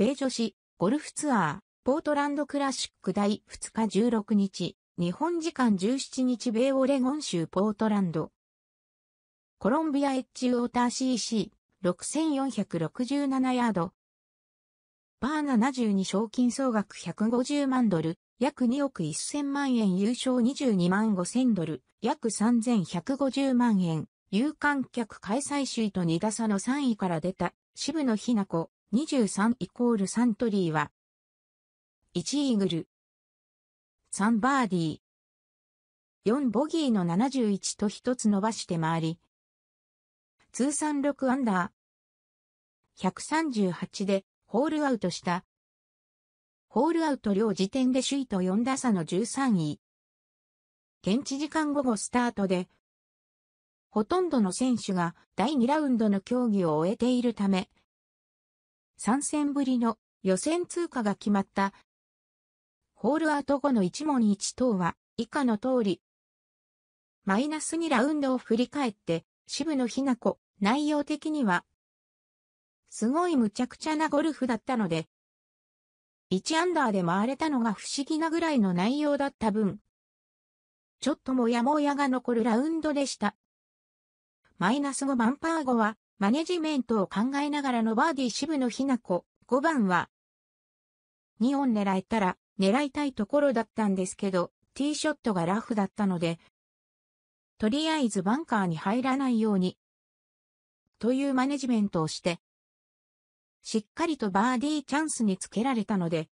米女子、ゴルフツアー、ポートランドクラシック第2日16日、日本時間17日米オレゴン州ポートランド。コロンビアエッジウォーター CC6467 ヤード。バー72賞金総額150万ドル、約2億1000万円優勝22万5000ドル、約3150万円、有観客開催首位と2打差の3位から出た、渋野日向子、23イコールサントリーは、1イーグル、3バーディー、4ボギーの71と1つ伸ばして回り、通算6アンダー、138でホールアウトした。ホールアウト両時点で首位と4打差の13位。現地時間午後スタートで、ほとんどの選手が第2ラウンドの競技を終えているため、3戦ぶりの予選通過が決まった。ホールアウト後の1問1等は以下の通り。マイナス2ラウンドを振り返って、渋野日向子、内容的には、すごい無茶苦茶なゴルフだったので、1アンダーで回れたのが不思議なぐらいの内容だった分、ちょっともやもやが残るラウンドでした。マイナス5万パー後は、マネジメントを考えながらのバーディー渋野日向子、5番は、2音狙えたら、狙いたいところだったんですけど、ティーショットがラフだったので、とりあえずバンカーに入らないように、というマネジメントをして、しっかりとバーディーチャンスにつけられたので、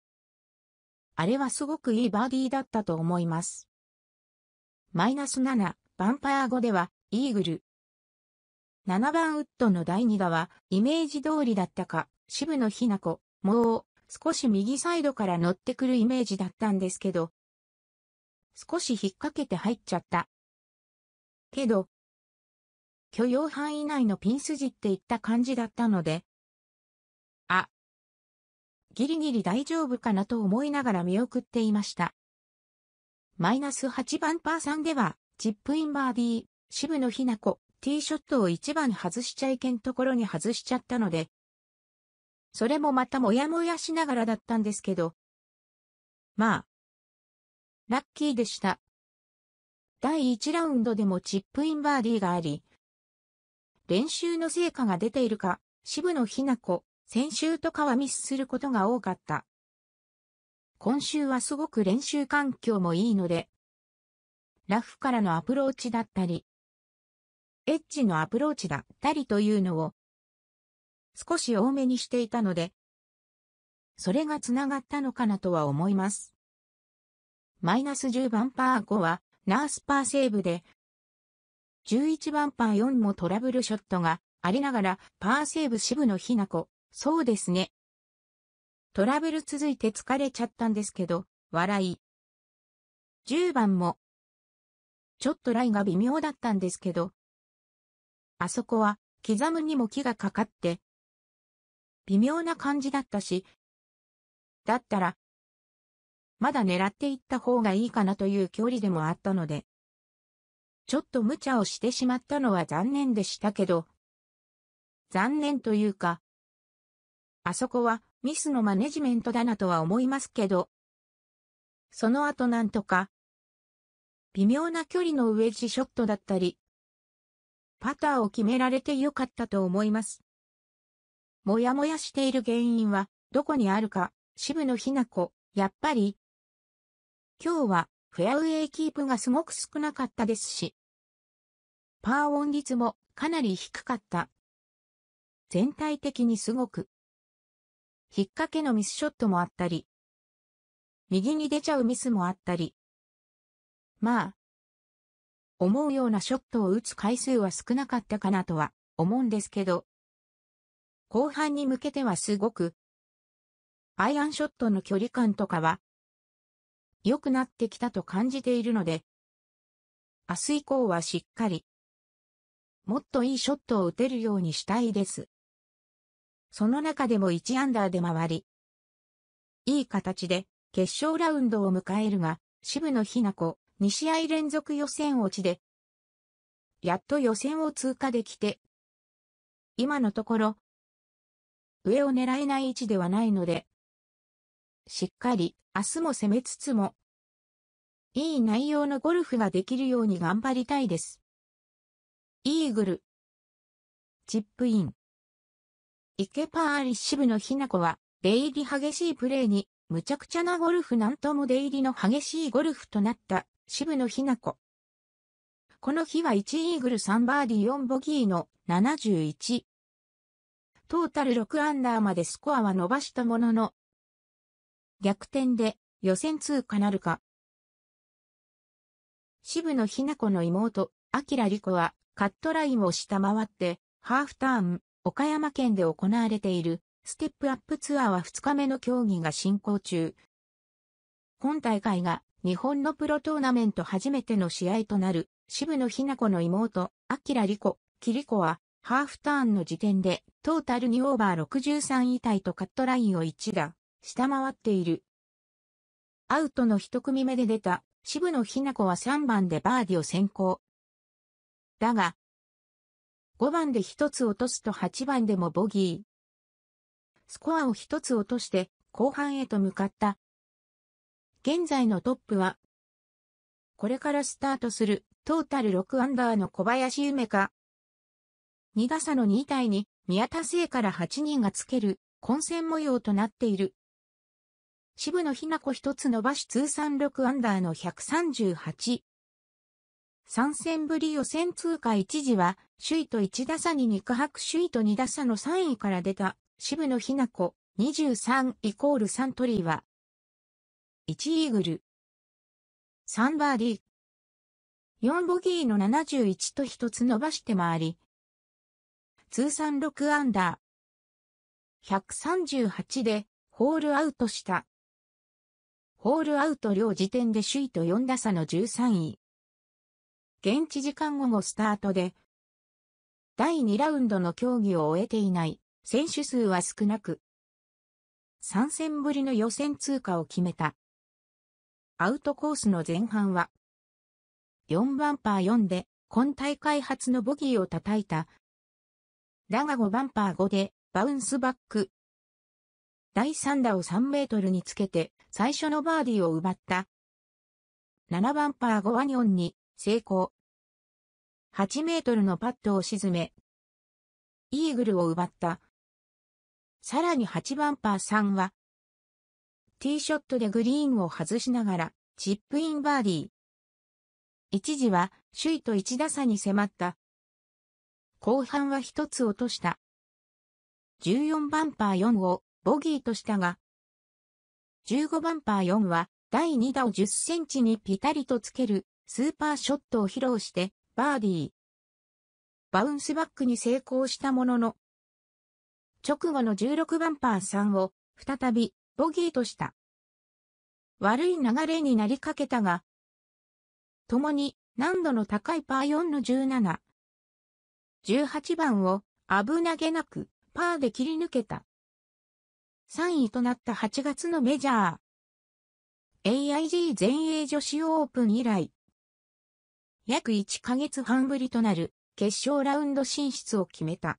あれはすごくいいバーディーだったと思います。マイナス7、バンパー5では、イーグル。7番ウッドの第2打は、イメージ通りだったか、渋野日向子、もう、少し右サイドから乗ってくるイメージだったんですけど、少し引っ掛けて入っちゃった。けど、許容範囲内のピン筋っていった感じだったので、あ、ギリギリ大丈夫かなと思いながら見送っていました。マイナス8番パー3では、チップインバーディー、渋野日向子、ティーショットを一番外しちゃいけんところに外しちゃったので、それもまたもやもやしながらだったんですけど、まあ、ラッキーでした。第1ラウンドでもチップインバーディーがあり、練習の成果が出ているか、渋野日向子、先週とかはミスすることが多かった。今週はすごく練習環境もいいので、ラフからのアプローチだったり、エッジのアプローチだったりというのを少し多めにしていたので、それが繋がったのかなとは思います。マイナス10番パー5はナースパーセーブで、11番パー4もトラブルショットがありながらパーセーブ支部の日な子、そうですね。トラブル続いて疲れちゃったんですけど、笑い。10番も、ちょっとライが微妙だったんですけど、あそこは、刻むにも木がかかって、微妙な感じだったし、だったら、まだ狙っていった方がいいかなという距離でもあったので、ちょっと無茶をしてしまったのは残念でしたけど、残念というか、あそこはミスのマネジメントだなとは思いますけど、その後なんとか、微妙な距離のウェッジショットだったり、パターを決められてよかったと思います。もやもやしている原因は、どこにあるか、渋野日向子、やっぱり。今日は、フェアウェイキープがすごく少なかったですし、パーオン率もかなり低かった。全体的にすごく。引っ掛けのミスショットもあったり、右に出ちゃうミスもあったり。まあ、思うようなショットを打つ回数は少なかったかなとは思うんですけど、後半に向けてはすごく、アイアンショットの距離感とかは、良くなってきたと感じているので、明日以降はしっかり、もっといいショットを打てるようにしたいです。その中でも1アンダーで回り、いい形で決勝ラウンドを迎えるが、渋野日向子、2試合連続予選落ちで、やっと予選を通過できて、今のところ、上を狙えない位置ではないので、しっかり明日も攻めつつも、いい内容のゴルフができるように頑張りたいです。イーグル、チップイン。イケパーリッシブのひな子は、出入り激しいプレーに、むちゃくちゃなゴルフなんとも出入りの激しいゴルフとなった。渋野日向子。この日は1イーグル3バーディー4ボギーの71。トータル6アンダーまでスコアは伸ばしたものの、逆転で予選通過なるか。渋野日向子の妹、明里子はカットラインを下回って、ハーフターン、岡山県で行われているステップアップツアーは2日目の競技が進行中。大会が日本のプロトーナメント初めての試合となる、渋野日向子の妹、明莉子、キリコは、ハーフターンの時点で、トータル2オーバー63位タイとカットラインを1打、下回っている。アウトの一組目で出た、渋野日向子は3番でバーディを先行。だが、5番で1つ落とすと8番でもボギー。スコアを1つ落として、後半へと向かった現在のトップは、これからスタートするトータル6アンダーの小林夢か。2打差の2体に宮田聖から8人がつける混戦模様となっている。渋野日向子一つ伸ばし通算6アンダーの138。3戦ぶり予選通過一時は、首位と1打差に肉薄首位と2打差の3位から出た、渋野日向子23イコールサントリーは、1イーグル。3バーディー。4ボギーの71と1つ伸ばして回り。通算6アンダー。138でホールアウトした。ホールアウト両時点で首位と4打差の13位。現地時間午後スタートで、第2ラウンドの競技を終えていない選手数は少なく、3戦ぶりの予選通過を決めた。アウトコースの前半は、4ンパー4で、今大会初のボギーを叩いた。だが5ンパー5で、バウンスバック。第3打を3メートルにつけて、最初のバーディーを奪った。7ンパー5アニオンに、成功。8メートルのパットを沈め、イーグルを奪った。さらに8番パー3は、ティーショットでグリーンを外しながら、チップインバーディー。一時は首位と1打差に迫った。後半は1つ落とした。14番パー4をボギーとしたが、15番パー4は第2打を10センチにピタリとつけるスーパーショットを披露してバーディー。バウンスバックに成功したものの、直後の16番パー3を再びボギーとした。悪い流れになりかけたが、共に難度の高いパー4の17。18番を危なげなくパーで切り抜けた。3位となった8月のメジャー。AIG 全英女子オープン以来、約1ヶ月半ぶりとなる決勝ラウンド進出を決めた。